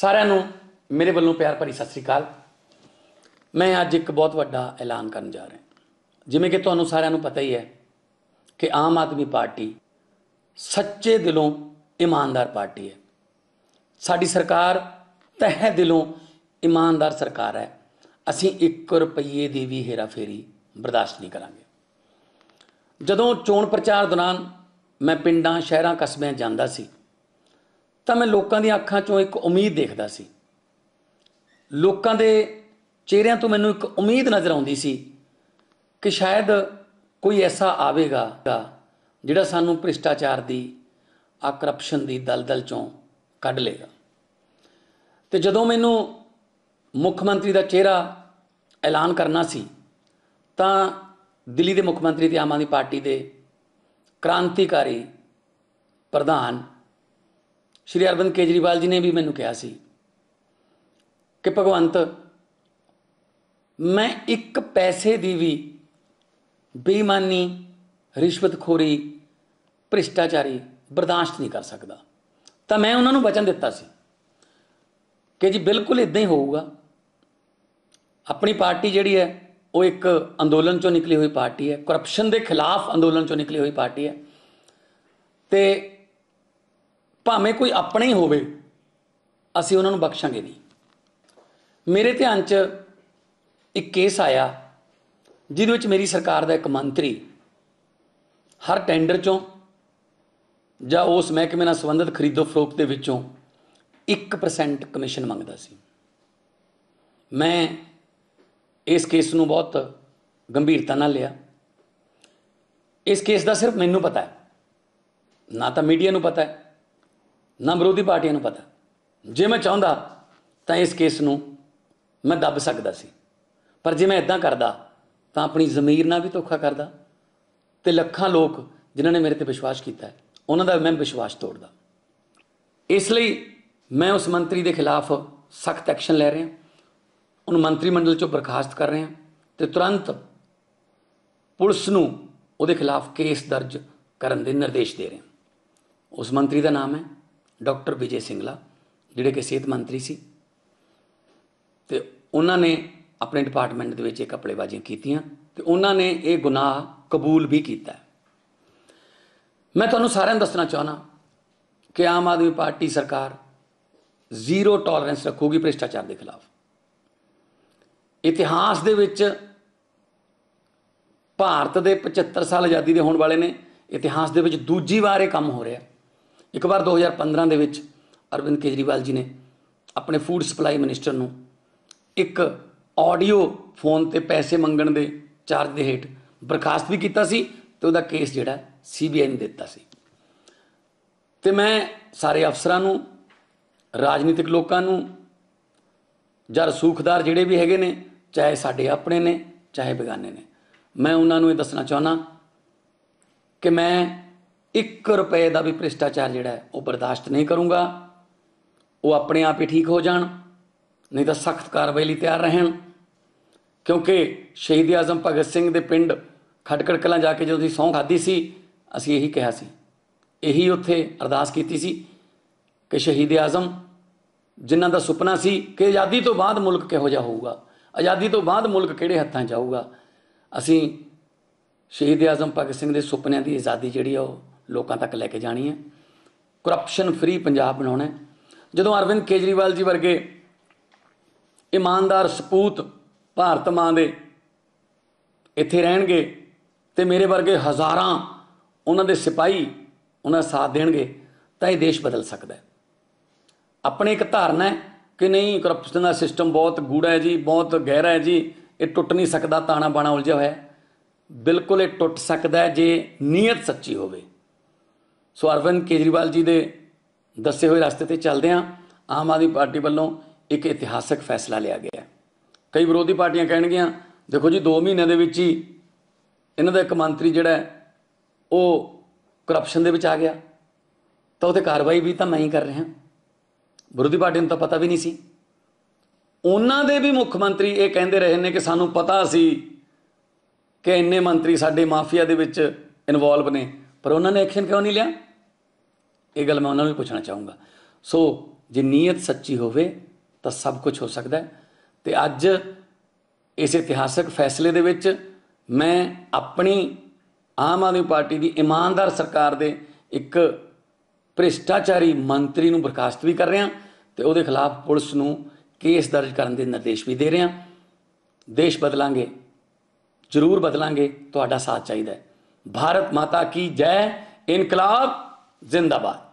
ਸਾਰਿਆਂ ਨੂੰ ਮੇਰੇ ਵੱਲੋਂ ਪਿਆਰ ਭਰੀ ਸਤਿ ਸ੍ਰੀ ਅਕਾਲ ਮੈਂ ਅੱਜ ਇੱਕ ਬਹੁਤ ਵੱਡਾ ਐਲਾਨ ਕਰਨ ਜਾ ਰਿਹਾ ਜਿਵੇਂ ਕਿ ਤੁਹਾਨੂੰ ਸਾਰਿਆਂ ਨੂੰ ਪਤਾ ਹੀ ਹੈ ਕਿ ਆਮ ਆਦਮੀ ਪਾਰਟੀ ਸੱਚੇ ਦਿਲੋਂ ਇਮਾਨਦਾਰ ਪਾਰਟੀ ਹੈ ਸਾਡੀ ਸਰਕਾਰ ਤਹਿ ਦਿਲੋਂ ਇਮਾਨਦਾਰ ਸਰਕਾਰ ਹੈ ਅਸੀਂ 1 ਰੁਪਏ ਦੀ ਵੀ ਹੇਰਾਫੇਰੀ ਬਰਦਾਸ਼ਤ ਨਹੀਂ ਕਰਾਂਗੇ ਜਦੋਂ ਚੋਣ ਪ੍ਰਚਾਰ ਦੌਰਾਨ ਮੈਂ ਪਿੰਡਾਂ ਸ਼ਹਿਰਾਂ ਕਸਬਿਆਂ ਜਾਂਦਾ ਸੀ ਤਾਂ ਮੈਂ ਲੋਕਾਂ ਦੀਆਂ ਅੱਖਾਂ 'ਚੋਂ ਇੱਕ ਉਮੀਦ ਦੇਖਦਾ ਸੀ ਲੋਕਾਂ ਦੇ ਚਿਹਰਿਆਂ ਤੋਂ ਮੈਨੂੰ ਇੱਕ ਉਮੀਦ ਨਜ਼ਰ ਆਉਂਦੀ ਸੀ ਕਿ ਸ਼ਾਇਦ ਕੋਈ ਐਸਾ ਆਵੇਗਾ ਜਿਹੜਾ ਸਾਨੂੰ ਭ੍ਰਿਸ਼ਟਾਚਾਰ ਦੀ ਆ ਕਰਪਸ਼ਨ ਦੀ ਦਲਦਲ ਚੋਂ ਕੱਢ ਲੇਗਾ ਤੇ ਜਦੋਂ ਮੈਨੂੰ ਮੁੱਖ ਮੰਤਰੀ ਦਾ ਚਿਹਰਾ ਐਲਾਨ ਕਰਨਾ ਸੀ ਤਾਂ ਦਿੱਲੀ ਦੇ ਮੁੱਖ ਮੰਤਰੀ ਤੇ ਆਮ ਆਦਮੀ ਪਾਰਟੀ ਦੇ ਕ੍ਰਾਂਤੀਕਾਰੀ ਪ੍ਰਧਾਨ ਸ਼੍ਰੀ ਅਰਵਿੰਦ ਕੇਜਰੀਵਾਲ ਜੀ ਨੇ ਵੀ ਮੈਨੂੰ ਕਿਹਾ ਸੀ ਕਿ ਭਗਵੰਤ ਮੈਂ ਇੱਕ ਪੈਸੇ ਦੀ ਵੀ ਬੇਈਮਾਨੀ ਰਿਸ਼ਵਤਖੋਰੀ ਭ੍ਰਿਸ਼ਟਾਚਾਰੀ ਬਰਦਾਸ਼ਤ ਨਹੀਂ ਕਰ ਸਕਦਾ ਤਾਂ ਮੈਂ ਉਹਨਾਂ ਨੂੰ ਵਚਨ ਦਿੱਤਾ ਸੀ ਕਿ ਜੀ ਬਿਲਕੁਲ ਇਦਾਂ ਹੀ ਹੋਊਗਾ ਆਪਣੀ ਪਾਰਟੀ ਜਿਹੜੀ ਹੈ ਉਹ ਇੱਕ ਅੰਦੋਲਨ ਚੋਂ ਨਿਕਲੀ ਹੋਈ ਪਾਰਟੀ ਹੈ ਕਰਪਸ਼ਨ ਦੇ ਖਿਲਾਫ ਅੰਦੋਲਨ ਚੋਂ ਨਿਕਲੀ ਹੋਈ ਪਾਰਟੀ ਹੈ ਤੇ ਭਾਵੇਂ ਕੋਈ ਆਪਣੇ ਹੀ ਹੋਵੇ ਅਸੀਂ ਉਹਨਾਂ ਨੂੰ ਬਖਸ਼ਾਂਗੇ ਨਹੀਂ ਮੇਰੇ ਧਿਆਨ 'ਚ ਇੱਕ ਕੇਸ ਆਇਆ ਜਿਹਦੇ ਵਿੱਚ ਮੇਰੀ ਸਰਕਾਰ ਦਾ ਇੱਕ ਮੰਤਰੀ ਹਰ ਟੈਂਡਰ 'ਚੋਂ ਜਾਂ ਉਸ ਮਹਿਕਮੇ ਨਾਲ ਸੰਬੰਧਿਤ ਖਰੀਦੋ ਫਰੋਖਤ ਦੇ ਵਿੱਚੋਂ 1% ਕਮਿਸ਼ਨ ਮੰਗਦਾ ਸੀ ਮੈਂ ਇਸ ਕੇਸ ਨੂੰ ਬਹੁਤ ਗੰਭੀਰਤਾ ਨਾਲ ਲਿਆ ਇਸ ਕੇਸ ਦਾ ਸਿਰਫ ਮੈਨੂੰ ਪਤਾ ਹੈ ਨਾ ਤਾਂ ਮੀਡੀਆ ਨੂੰ ਪਤਾ ਹੈ ਨਾ ਵਿਰੋਧੀ ਪਾਰਟੀਆਂ ਨੂੰ ਪਤਾ ਜੇ ਮੈਂ ਚਾਹੁੰਦਾ ਤਾਂ ਇਸ ਕੇਸ ਨੂੰ ਮੈਂ ਦੱਬ ਸਕਦਾ ਸੀ ਪਰ ਜੇ ਮੈਂ ਇਦਾਂ ਕਰਦਾ ਤਾਂ ਆਪਣੀ ਜ਼ਮੀਰ ਨਾਲ ਵੀ ਧੋਖਾ ਕਰਦਾ ਤੇ ਲੱਖਾਂ ਲੋਕ ਜਿਨ੍ਹਾਂ ਨੇ ਮੇਰੇ ਤੇ ਵਿਸ਼ਵਾਸ ਕੀਤਾ ਉਹਨਾਂ ਦਾ ਮੈਂ ਵਿਸ਼ਵਾਸ ਤੋੜਦਾ ਇਸ ਲਈ ਮੈਂ ਉਸ ਮੰਤਰੀ ਦੇ ਖਿਲਾਫ ਸਖਤ ਐਕਸ਼ਨ ਲੈ ਰਿਹਾ ਉਹਨੂੰ ਮੰਤਰੀ ਮੰਡਲ ਚੋਂ ਬਰਖਾਸਤ ਕਰ ਰਿਹਾ ਤੇ ਤੁਰੰਤ ਪੁਲਿਸ ਨੂੰ ਉਹਦੇ ਖਿਲਾਫ ਕੇਸ ਦਰਜ ਕਰਨ ਦੇ ਨਿਰਦੇਸ਼ ਦੇ ਰਿਹਾ ਉਸ ਮੰਤਰੀ ਦਾ ਨਾਮ ਹੈ ਡਾਕਟਰ ਵਿਜੇ ਸਿੰਗਲਾ ਜਿਹੜੇ ਕਿ ਸਿਹਤ ਮੰਤਰੀ ਸੀ ਤੇ ਉਹਨਾਂ ਨੇ ਆਪਣੇ ਡਿਪਾਰਟਮੈਂਟ ਦੇ ਵਿੱਚ ਇਹ ਕਪੜੇਬਾਜ਼ੀਆਂ ਕੀਤੀਆਂ ਤੇ ਉਹਨਾਂ ਨੇ ਇਹ ਗੁਨਾਹ ਕਬੂਲ ਵੀ ਕੀਤਾ ਮੈਂ ਤੁਹਾਨੂੰ ਸਾਰਿਆਂ ਨੂੰ ਦੱਸਣਾ ਚਾਹਣਾ ਕਿ ਆਮ ਆਦਮੀ ਪਾਰਟੀ ਸਰਕਾਰ ਜ਼ੀਰੋ ਟੋਲਰੈਂਸ ਰੱਖੂਗੀ ਭ੍ਰਿਸ਼ਟਾਚਾਰ ਦੇ ਖਿਲਾਫ ਇਤਿਹਾਸ ਦੇ ਵਿੱਚ ਭਾਰਤ ਦੇ 75 ਸਾਲ ਆਜ਼ਾਦੀ ਦੇ ਹੋਣ ਵਾਲੇ ਨੇ ਇਤਿਹਾਸ ਦੇ ਵਿੱਚ ਦੂਜੀ ਵਾਰ ਇਹ ਕੰਮ ਹੋ ਰਿਹਾ ਇੱਕ ਵਾਰ 2015 ਦੇ ਵਿੱਚ ਅਰਵਿੰਦ ਕੇਜਰੀਵਾਲ ਜੀ ਨੇ ਆਪਣੇ ਫੂਡ ਸਪਲਾਈ ਮਿਨਿਸਟਰ ਨੂੰ ਇੱਕ ਆਡੀਓ ਫੋਨ ਤੇ ਪੈਸੇ ਮੰਗਣ ਦੇ ਚਾਰਜ ਦੇ ਹੇਠ ਬਰਖਾਸਤ ਵੀ ਕੀਤਾ ਸੀ ਤੇ ਉਹਦਾ ਕੇਸ ਜਿਹੜਾ ਸੀਬੀਆਈ ਨੇ ਦਿੱਤਾ ਸੀ ਤੇ ਮੈਂ ਸਾਰੇ ਅਫਸਰਾਂ ਨੂੰ ਰਾਜਨੀਤਿਕ ਲੋਕਾਂ ਨੂੰ ਜਰ ਸੂਖਦਾਰ ਜਿਹੜੇ ਵੀ ਹੈਗੇ ਨੇ ਚਾਹੇ ਸਾਡੇ ਆਪਣੇ ਨੇ ਚਾਹੇ ਬਗਾਨੇ ਨੇ ਮੈਂ ਉਹਨਾਂ ਨੂੰ ਇਹ ਦੱਸਣਾ ਚਾਹੁੰਦਾ ਕਿ ਮੈਂ 1 ਰੁਪਏ ਦਾ ਵੀ ਭ੍ਰਿਸ਼ਟਾਚਾਰ ਜਿਹੜਾ ਉਹ ਬਰਦਾਸ਼ਤ ਨਹੀਂ ਕਰੂੰਗਾ ਉਹ ਆਪਣੇ ਆਪ ਹੀ ਠੀਕ ਹੋ ਜਾਣ ਨਹੀਂ ਤਾਂ ਸਖਤ ਕਾਰਵਾਈ ਲਈ ਤਿਆਰ ਰਹਿਣ ਕਿਉਂਕਿ ਸ਼ਹੀਦ ਆਜ਼ਮ ਭਗਤ ਸਿੰਘ ਦੇ ਪਿੰਡ ਖਟਕੜ ਕਲਾਂ ਜਾ ਕੇ ਜਦੋਂ ਅਸੀਂ ਸੌਂ ਖਾਦੀ ਸੀ ਅਸੀਂ ਇਹੀ ਕਿਹਾ ਸੀ ਇਹੀ ਉੱਥੇ ਅਰਦਾਸ ਕੀਤੀ ਸੀ ਕਿ ਸ਼ਹੀਦ ਆਜ਼ਮ ਜਿਨ੍ਹਾਂ ਦਾ ਸੁਪਨਾ ਸੀ ਕਿ ਆਜ਼ਾਦੀ ਤੋਂ ਬਾਅਦ ਮੁਲਕ ਕਿਹੋ ਜਿਹਾ ਹੋਊਗਾ ਆਜ਼ਾਦੀ ਤੋਂ ਬਾਅਦ ਮੁਲਕ ਕਿਹੜੇ ਹੱਥਾਂ ਜਾਊਗਾ ਅਸੀਂ ਸ਼ਹੀਦ ਆਜ਼ਮ ਭਗਤ ਸਿੰਘ ਦੇ ਸੁਪਨਿਆਂ ਦੀ ਆਜ਼ਾਦੀ ਜਿਹੜੀ ਆ ਉਹ ਲੋਕਾਂ ਤੱਕ ਲੈ ਕੇ ਜਾਣੀ ਹੈ ਕਰਪਸ਼ਨ ਫ੍ਰੀ ਪੰਜਾਬ ਬਣਾਉਣਾ ਹੈ ਜਦੋਂ ਅਰਵਿੰਦ ਕੇਜਰੀਵਾਲ ਜੀ ਵਰਗੇ ਇਮਾਨਦਾਰ ਸਪੂਤ ਭਾਰਤ ਮਾਂ ਦੇ ਇੱਥੇ ਰਹਿਣਗੇ ਤੇ ਮੇਰੇ ਵਰਗੇ ਹਜ਼ਾਰਾਂ ਉਹਨਾਂ ਦੇ ਸਿਪਾਈ ਉਹਨਾਂ ਦਾ ਸਾਥ ਦੇਣਗੇ ਤਾਂ ਇਹ ਦੇਸ਼ ਬਦਲ ਸਕਦਾ ਹੈ ਆਪਣੇ ਇੱਕ ਧਾਰਨਾ ਹੈ ਕਿ ਨਹੀਂ ਕਰਪਸ਼ਨ ਦਾ ਸਿਸਟਮ ਬਹੁਤ ਗੂੜਾ ਹੈ ਜੀ ਬਹੁਤ ਗਹਿਰਾ ਹੈ ਜੀ ਇਹ ਟੁੱਟ ਨਹੀਂ ਸਕਦਾ ਤਾਣਾ ਬਾਣਾ ਉਲਝਿਆ ਹੋਇਆ ਬਿਲਕੁਲ ਇਹ ਟੁੱਟ ਸਕਦਾ ਹੈ ਜੇ ਨੀਅਤ ਸੱਚੀ ਹੋਵੇ ਸੋ ਅਰਵਿੰਦ ਕੇਜਰੀਵਾਲ ਜੀ ਦੇ ਦੱਸੇ ਹੋਏ ਰਸਤੇ ਤੇ ਚੱਲਦੇ ਆ ਆਮ ਆਦਮੀ ਪਾਰਟੀ ਵੱਲੋਂ ਇੱਕ ਇਤਿਹਾਸਕ ਫੈਸਲਾ ਲਿਆ ਗਿਆ ਕਈ ਵਿਰੋਧੀ ਪਾਰਟੀਆਂ ਕਹਿਣਗੀਆਂ ਦੇਖੋ ਜੀ 2 ਮਹੀਨਿਆਂ ਦੇ ਵਿੱਚ ਹੀ ਇਹਨਾਂ ਦਾ ਇੱਕ ਮੰਤਰੀ ਜਿਹੜਾ ਉਹ ਕਰਪਸ਼ਨ ਦੇ ਵਿੱਚ ਆ ਗਿਆ ਤਾਂ ਉਹਤੇ ਕਾਰਵਾਈ ਵੀ ਤਾਂ ਮੈਂ ਹੀ ਕਰ ਰਿਹਾ ਵਿਰੋਧੀ ਪਾਰਟੀ ਨੂੰ ਤਾਂ ਪਤਾ ਵੀ ਨਹੀਂ ਸੀ ਉਹਨਾਂ ਦੇ ਵੀ ਮੁੱਖ ਮੰਤਰੀ ਇਹ ਕਹਿੰਦੇ ਰਹੇ ਨੇ ਕਿ ਸਾਨੂੰ ਪਤਾ ਸੀ ਕਿ ਇੰਨੇ ਮੰਤਰੀ ਸਾਡੇ ਮਾਫੀਆ ਦੇ ਵਿੱਚ ਇਨਵੋਲਵ ਨੇ ਪਰ ਉਹਨਾਂ ਨੇ ਐਕਸ਼ਨ ਕਿਉਂ ਨਹੀਂ ਲਿਆ ਇਹ ਗੱਲ ਮੈਂ ਉਹਨਾਂ ਨੂੰ ਵੀ ਪੁੱਛਣਾ ਚਾਹੂੰਗਾ ਸੋ ਜੇ ਨੀਅਤ ਸੱਚੀ ਹੋਵੇ ਤਾਂ ਸਭ ਕੁਝ ਹੋ ਸਕਦਾ ਹੈ ਤੇ ਅੱਜ ਇਸ ਇਤਿਹਾਸਕ ਫੈਸਲੇ ਦੇ ਵਿੱਚ ਮੈਂ ਆਪਣੀ ਆਮ ਆਦਮੀ ਪਾਰਟੀ ਦੀ ਇਮਾਨਦਾਰ ਸਰਕਾਰ ਦੇ ਇੱਕ ਭ੍ਰਿਸ਼ਟਾਚਾਰੀ ਮੰਤਰੀ ਨੂੰ ਬਰਖਾਸਤ ਵੀ ਕਰ ਰਿਹਾ ਤੇ ਉਹਦੇ ਖਿਲਾਫ ਪੁਲਿਸ ਨੂੰ ਕੇਸ ਦਰਜ ਕਰਨ ਦੇ ਨਿਰਦੇਸ਼ ਵੀ ਦੇ ਰਿਹਾ ਦੇਸ਼ ਬਦਲਾਂਗੇ ਜ਼ਰੂਰ ਬਦਲਾਂਗੇ ਤੁਹਾਡਾ ਸਾਥ ਚਾਹੀਦਾ ਹੈ ਭਾਰਤ ਮਾਤਾ ਕੀ ਜੈ ਇਨਕਲਾਬ ਜ਼ਿੰਦਾਬਾਦ